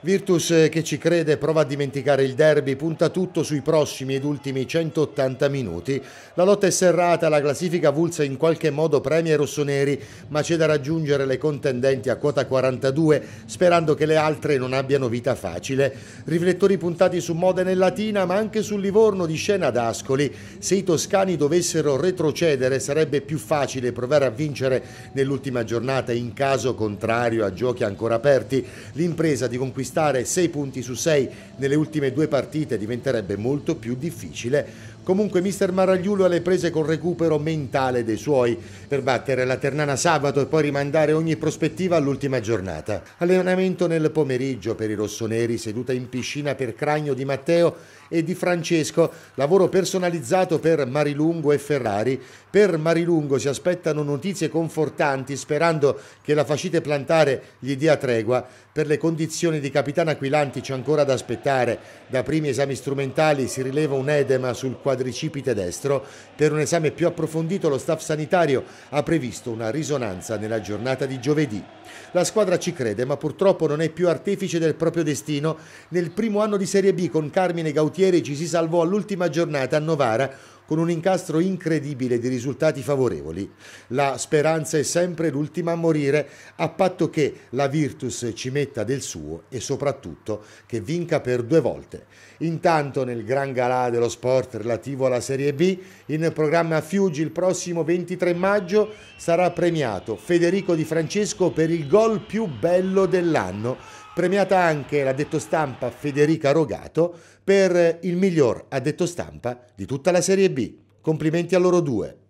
Virtus eh, che ci crede prova a dimenticare il derby, punta tutto sui prossimi ed ultimi 180 minuti. La lotta è serrata, la classifica vulsa in qualche modo premia i rossoneri, ma c'è da raggiungere le contendenti a quota 42, sperando che le altre non abbiano vita facile. Riflettori puntati su Modena e Latina, ma anche sul Livorno di scena ad Ascoli. Se i toscani dovessero retrocedere sarebbe più facile provare a vincere nell'ultima giornata, in caso contrario a giochi ancora aperti. L'impresa di conquistare conquistare 6 punti su 6 nelle ultime due partite diventerebbe molto più difficile Comunque mister Maragliulo alle prese con recupero mentale dei suoi per battere la Ternana sabato e poi rimandare ogni prospettiva all'ultima giornata. Allenamento nel pomeriggio per i rossoneri, seduta in piscina per Cragno di Matteo e di Francesco, lavoro personalizzato per Marilungo e Ferrari. Per Marilungo si aspettano notizie confortanti sperando che la fascite plantare gli dia tregua. Per le condizioni di capitano Aquilanti c'è ancora da aspettare. Da primi esami strumentali si rileva un edema sul quadrino quadricipite destro. Per un esame più approfondito lo staff sanitario ha previsto una risonanza nella giornata di giovedì. La squadra ci crede, ma purtroppo non è più artefice del proprio destino. Nel primo anno di Serie B con Carmine Gautieri ci si salvò all'ultima giornata a Novara con un incastro incredibile di risultati favorevoli. La speranza è sempre l'ultima a morire, a patto che la Virtus ci metta del suo e soprattutto che vinca per due volte. Intanto nel gran galà dello sport relativo alla Serie B, in programma Fiuggi il prossimo 23 maggio sarà premiato Federico Di Francesco per il gol più bello dell'anno Premiata anche l'addetto stampa Federica Rogato per il miglior addetto stampa di tutta la Serie B. Complimenti a loro due.